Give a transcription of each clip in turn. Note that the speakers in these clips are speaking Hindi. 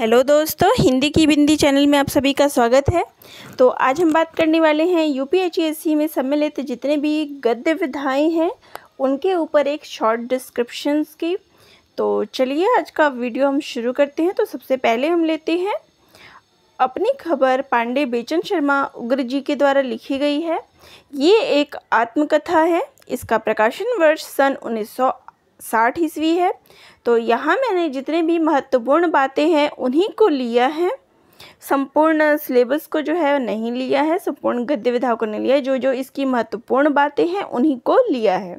हेलो दोस्तों हिंदी की बिंदी चैनल में आप सभी का स्वागत है तो आज हम बात करने वाले हैं यू पी e में सम्मिलित जितने भी गद्य विधाएँ हैं उनके ऊपर एक शॉर्ट डिस्क्रिप्शंस की तो चलिए आज का वीडियो हम शुरू करते हैं तो सबसे पहले हम लेते हैं अपनी खबर पांडे बेचन शर्मा उग्र जी के द्वारा लिखी गई है ये एक आत्मकथा है इसका प्रकाशन वर्ष सन साठ ईस्वी है तो यहाँ मैंने जितने भी महत्वपूर्ण बातें हैं उन्हीं को लिया है संपूर्ण सिलेबस को जो है नहीं लिया है संपूर्ण गद्य विधा को नहीं लिया है जो जो इसकी महत्वपूर्ण बातें हैं उन्हीं को लिया है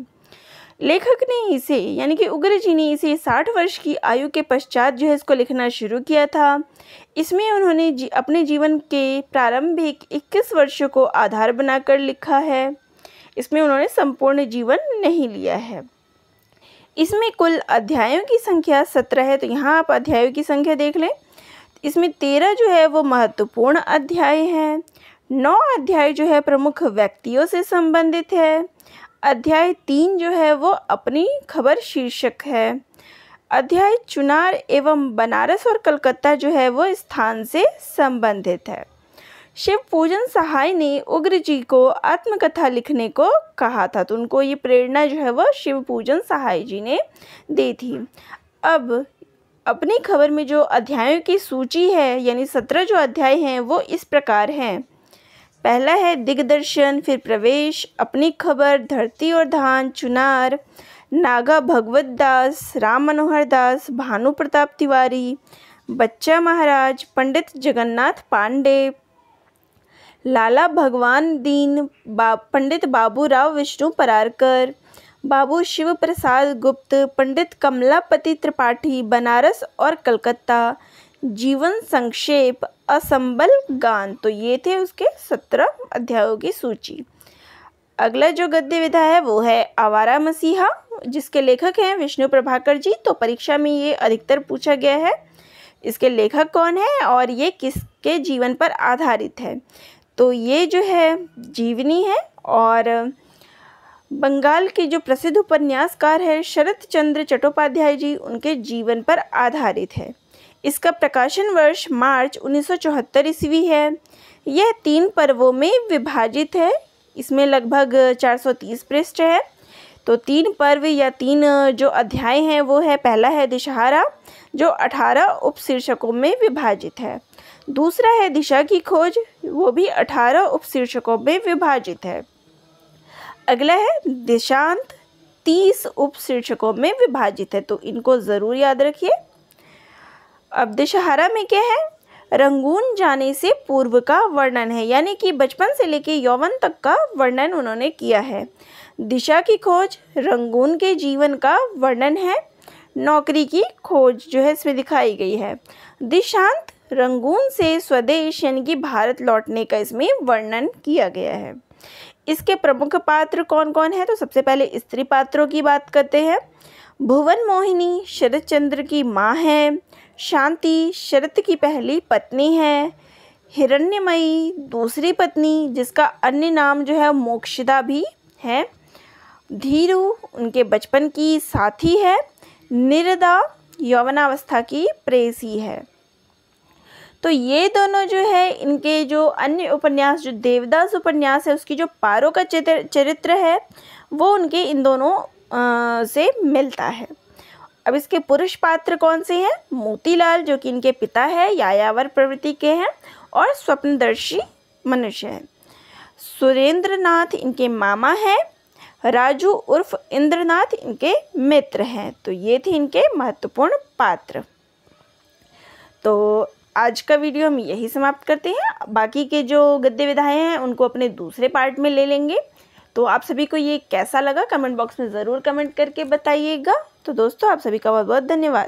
लेखक ने इसे यानी कि उग्र जी ने इसे साठ वर्ष की आयु के पश्चात जो है इसको लिखना शुरू किया था इसमें उन्होंने जी, अपने जीवन के प्रारंभिक इक्कीस वर्षों को आधार बनाकर लिखा है इसमें उन्होंने संपूर्ण जीवन नहीं लिया है इसमें कुल अध्यायों की संख्या सत्रह है तो यहाँ आप अध्यायों की संख्या देख लें इसमें तेरह जो है वो महत्वपूर्ण अध्याय हैं नौ अध्याय जो है प्रमुख व्यक्तियों से संबंधित है अध्याय तीन जो है वो अपनी खबर शीर्षक है अध्याय चुनार एवं बनारस और कलकत्ता जो है वो स्थान से संबंधित है शिव पूजन सहाय ने उग्र जी को आत्मकथा लिखने को कहा था तो उनको ये प्रेरणा जो है वह शिव पूजन सहाय जी ने दी थी अब अपनी खबर में जो अध्यायों की सूची है यानी सत्रह जो अध्याय हैं वो इस प्रकार हैं पहला है दिग्दर्शन फिर प्रवेश अपनी खबर धरती और धान चुनार नागा भगवत दास राम मनोहर दास भानु प्रताप तिवारी बच्चा महाराज पंडित जगन्नाथ पांडे लाला भगवान दीन बा पंडित बाबू राव विष्णु परारकर बाबू शिव प्रसाद गुप्त पंडित कमलापति त्रिपाठी बनारस और कलकत्ता जीवन संक्षेप असंबल गान तो ये थे उसके सत्रह अध्यायों की सूची अगला जो गद्य विधा है वो है आवारा मसीहा जिसके लेखक हैं विष्णु प्रभाकर जी तो परीक्षा में ये अधिकतर पूछा गया है इसके लेखक कौन है और ये किसके जीवन पर आधारित है तो ये जो है जीवनी है और बंगाल के जो प्रसिद्ध उपन्यासकार है शरत चंद्र चट्टोपाध्याय जी उनके जीवन पर आधारित है इसका प्रकाशन वर्ष मार्च 1974 ईस्वी है यह तीन पर्वों में विभाजित है इसमें लगभग 430 पृष्ठ है तो तीन पर्व या तीन जो अध्याय हैं वो है पहला है दिशहारा जो 18 उपशीर्षकों में विभाजित है दूसरा है दिशा की खोज वो भी 18 उपशीर्षकों में विभाजित है अगला है दिशांत 30 उपशीर्षकों में विभाजित है तो इनको ज़रूर याद रखिए अब दशहरा में क्या है रंगून जाने से पूर्व का वर्णन है यानी कि बचपन से लेकर यौवन तक का वर्णन उन्होंने किया है दिशा की खोज रंगून के जीवन का वर्णन है नौकरी की खोज जो है इसमें दिखाई गई है दिशांत रंगून से स्वदेश यानी कि भारत लौटने का इसमें वर्णन किया गया है इसके प्रमुख पात्र कौन कौन है तो सबसे पहले स्त्री पात्रों की बात करते हैं भुवन मोहिनी शरत चंद्र की माँ है शांति शरत की पहली पत्नी है हिरण्यमयी दूसरी पत्नी जिसका अन्य नाम जो है मोक्षदा भी है धीरू उनके बचपन की साथी है निरदा यौवनावस्था की प्रेसी है तो ये दोनों जो है इनके जो अन्य उपन्यास जो देवदास उपन्यास है उसकी जो पारो का चित्र चरित्र है वो उनके इन दोनों आ, से मिलता है अब इसके पुरुष पात्र कौन से हैं मोतीलाल जो कि इनके पिता है यायावर प्रवृत्ति के हैं और स्वप्नदर्शी मनुष्य है सुरेंद्र नाथ इनके मामा हैं राजू उर्फ इंद्रनाथ इनके मित्र हैं तो ये थे इनके महत्वपूर्ण पात्र तो आज का वीडियो हम यही समाप्त करते हैं बाकी के जो गद्य विधाएँ हैं उनको अपने दूसरे पार्ट में ले लेंगे तो आप सभी को ये कैसा लगा कमेंट बॉक्स में ज़रूर कमेंट करके बताइएगा तो दोस्तों आप सभी का बहुत बहुत धन्यवाद